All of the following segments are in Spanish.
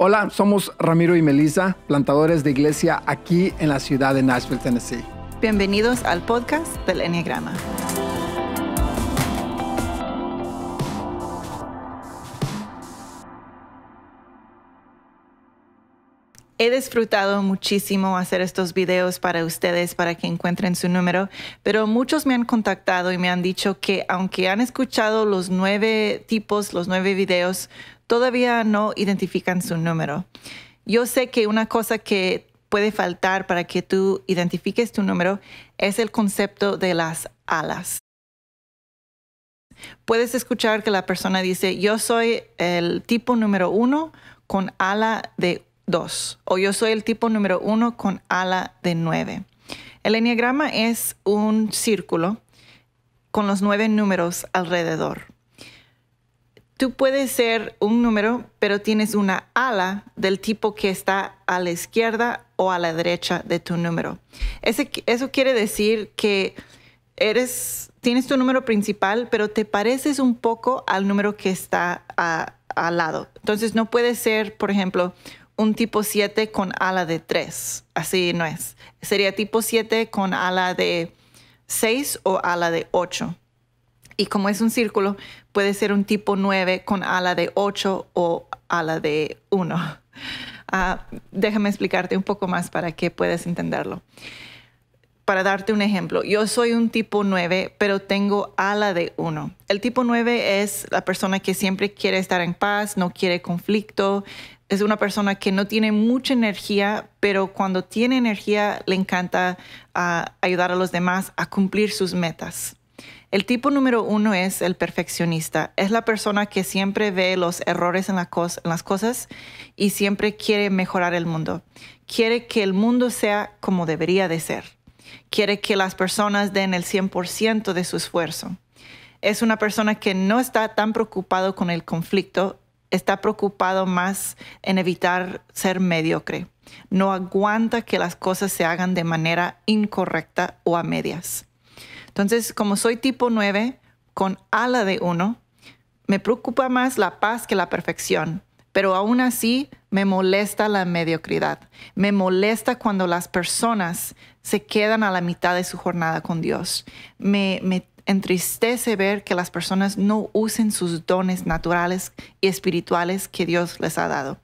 Hola, somos Ramiro y Melissa, plantadores de iglesia aquí en la ciudad de Nashville, Tennessee. Bienvenidos al podcast del Enneagrama. He disfrutado muchísimo hacer estos videos para ustedes para que encuentren su número, pero muchos me han contactado y me han dicho que aunque han escuchado los nueve tipos, los nueve videos, todavía no identifican su número. Yo sé que una cosa que puede faltar para que tú identifiques tu número es el concepto de las alas. Puedes escuchar que la persona dice, yo soy el tipo número uno con ala de dos o yo soy el tipo número uno con ala de nueve. El enneagrama es un círculo con los nueve números alrededor. Tú puedes ser un número, pero tienes una ala del tipo que está a la izquierda o a la derecha de tu número. eso quiere decir que eres, tienes tu número principal, pero te pareces un poco al número que está al lado. Entonces no puede ser, por ejemplo, un tipo 7 con ala de 3. Así no es. Sería tipo 7 con ala de 6 o ala de 8. Y como es un círculo, puede ser un tipo 9 con ala de 8 o ala de 1. Ah, déjame explicarte un poco más para que puedas entenderlo para darte un ejemplo, yo soy un tipo 9, pero tengo ala de 1. El tipo 9 es la persona que siempre quiere estar en paz, no quiere conflicto, es una persona que no tiene mucha energía, pero cuando tiene energía le encanta ah, ayudar a los demás a cumplir sus metas. El tipo número uno es el perfeccionista. Es la persona que siempre ve los errores en las cosas y siempre quiere mejorar el mundo. Quiere que el mundo sea como debería de ser. Quiere que las personas den el 100% de su esfuerzo. Es una persona que no está tan preocupado con el conflicto, está preocupado más en evitar ser mediocre. No aguanta que las cosas se hagan de manera incorrecta o a medias. Entonces, como soy tipo 9, con ala de 1, me preocupa más la paz que la perfección, pero aún así me molesta la mediocridad. Me molesta cuando las personas se quedan a la mitad de su jornada con Dios. Me, entristece ver que las personas no usen sus dones naturales y espirituales que Dios les ha dado.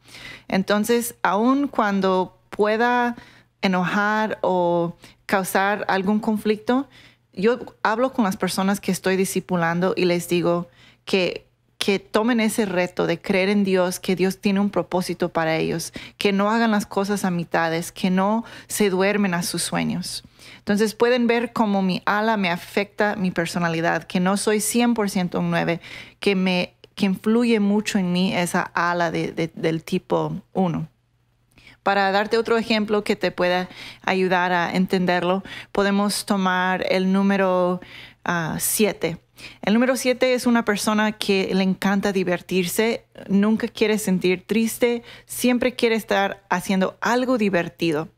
Entonces, aun cuando pueda enojar o causar algún conflicto, yo hablo con las personas que estoy discipulando y les digo que que tomen ese reto de creer en Dios, que Dios tiene un propósito para ellos, que no hagan las cosas a mitades, que no se duermen a sus sueños. Entonces pueden ver cómo mi ala me afecta mi personalidad, que no soy 100% un 9, que, me, que influye mucho en mí esa ala del tipo 1. Para darte otro ejemplo que te pueda ayudar a entenderlo, podemos tomar el número 7. El número 7 es una persona que le encanta divertirse, nunca quiere sentir triste, siempre quiere estar haciendo algo divertido.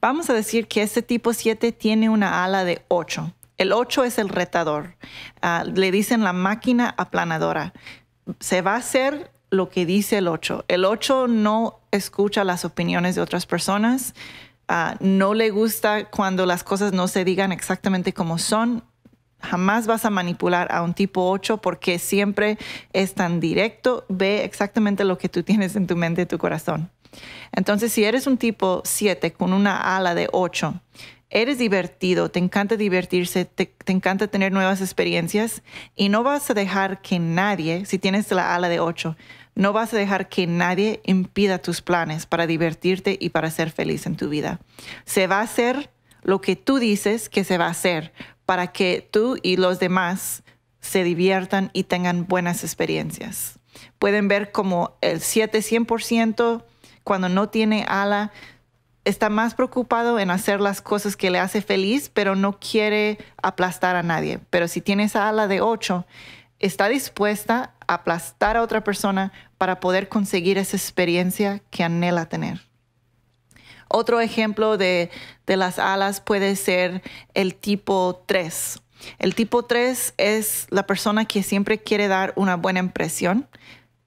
Vamos a decir que este tipo 7 tiene una ala de 8. El 8 es el retador. Ah, le dicen la máquina aplanadora. Se va a hacer lo que dice el 8. El 8 no escucha las opiniones de otras personas. Ah, no le gusta cuando las cosas no se digan exactamente como son, jamás vas a manipular a un tipo 8 porque siempre es tan directo, ve exactamente lo que tú tienes en tu mente y tu corazón. Entonces, si eres un tipo 7 con una ala de 8, eres divertido, te encanta divertirse, te, encanta tener nuevas experiencias y no vas a dejar que nadie, si tienes la ala de 8, no vas a dejar que nadie impida tus planes para divertirte y para ser feliz en tu vida. Se va a hacer lo que tú dices que se va a hacer, para que tú y los demás se diviertan y tengan buenas experiencias. Pueden ver como el 7 100% cuando no tiene ala está más preocupado en hacer las cosas que le hace feliz, pero no quiere aplastar a nadie. Pero si tiene esa ala de 8, está dispuesta a aplastar a otra persona para poder conseguir esa experiencia que anhela tener. Otro ejemplo de, las alas puede ser el tipo 3. El tipo 3 es la persona que siempre quiere dar una buena impresión,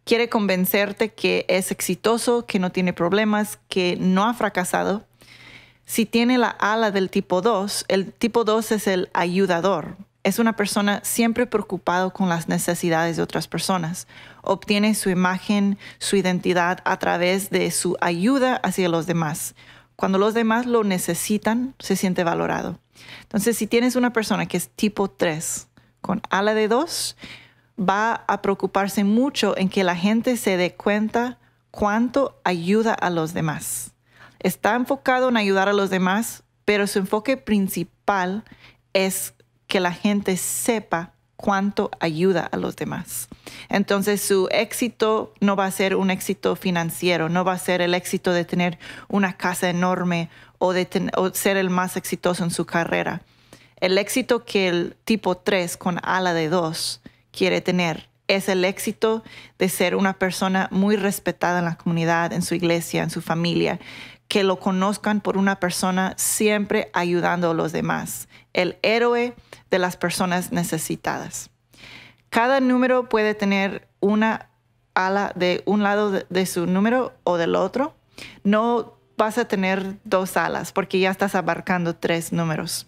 quiere convencerte que es exitoso, que no tiene problemas, que no ha fracasado. Si tiene la ala del tipo 2, el tipo 2 es el ayudador. Es una persona siempre preocupado con las necesidades de otras personas. Obtiene su imagen, su identidad a través de su ayuda hacia los demás. Cuando los demás lo necesitan, se siente valorado. Entonces, si tienes una persona que es tipo 3, con ala de 2, va a preocuparse mucho en que la gente se dé cuenta cuánto ayuda a los demás. Está enfocado en ayudar a los demás, pero su enfoque principal es que la gente sepa cuánto ayuda a los demás. Entonces su éxito no va a ser un éxito financiero, no va a ser el éxito de tener una casa enorme o de ser el más exitoso en su carrera. El éxito que el tipo 3 con ala de 2 quiere tener es el éxito de ser una persona muy respetada en la comunidad, en su iglesia, en su familia, que lo conozcan por una persona siempre ayudando a los demás, el héroe de las personas necesitadas. Cada número puede tener una ala de un lado de, su número o del otro. No vas a tener dos alas porque ya estás abarcando tres números.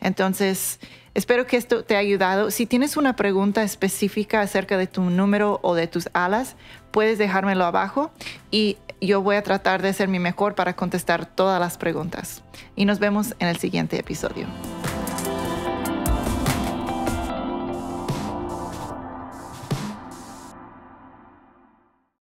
Entonces, Espero que esto te haya ayudado. Si tienes una pregunta específica acerca de tu número o de tus alas, puedes dejármelo abajo y yo voy a tratar de ser mi mejor para contestar todas las preguntas. Y nos vemos en el siguiente episodio.